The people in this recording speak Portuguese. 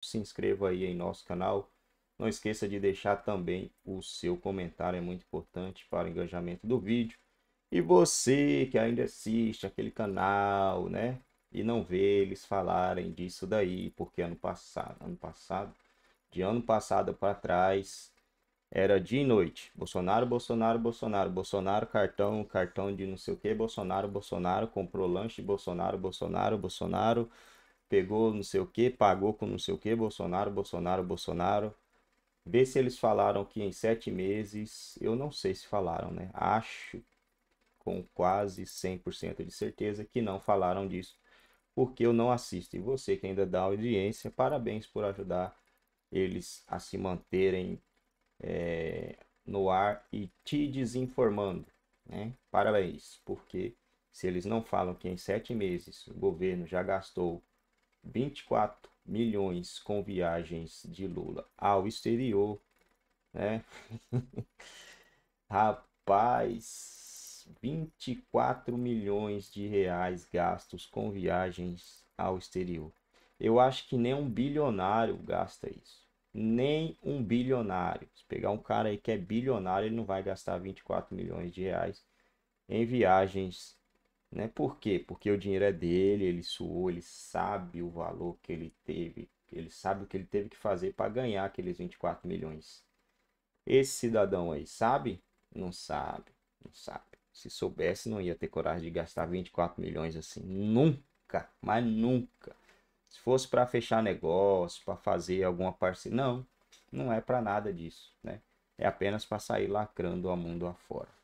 se inscreva aí em nosso canal. Não esqueça de deixar também o seu comentário, é muito importante para o engajamento do vídeo. E você que ainda assiste aquele canal, né? E não vê eles falarem disso daí, porque ano passado, ano passado, de ano passado para trás, era dia e noite. Bolsonaro, Bolsonaro, Bolsonaro, Bolsonaro, cartão, cartão de não sei o que, Bolsonaro, Bolsonaro, comprou lanche, Bolsonaro, Bolsonaro, Bolsonaro pegou não sei o que, pagou com não sei o que, Bolsonaro, Bolsonaro, Bolsonaro. Vê se eles falaram que em sete meses, eu não sei se falaram, né? Acho com quase 100% de certeza que não falaram disso, porque eu não assisto. E você que ainda dá audiência, parabéns por ajudar eles a se manterem é, no ar e te desinformando. Né? Parabéns, porque se eles não falam que em sete meses o governo já gastou 24 milhões com viagens de Lula ao exterior, né? Rapaz, 24 milhões de reais gastos com viagens ao exterior. Eu acho que nem um bilionário gasta isso. Nem um bilionário. Se pegar um cara aí que é bilionário, ele não vai gastar 24 milhões de reais em viagens né? Por quê? Porque o dinheiro é dele, ele suou, ele sabe o valor que ele teve, ele sabe o que ele teve que fazer para ganhar aqueles 24 milhões. Esse cidadão aí sabe? Não sabe, não sabe. Se soubesse, não ia ter coragem de gastar 24 milhões assim. Nunca, mas nunca. Se fosse para fechar negócio, para fazer alguma parceria. Não, não é para nada disso. Né? É apenas para sair lacrando o mundo afora.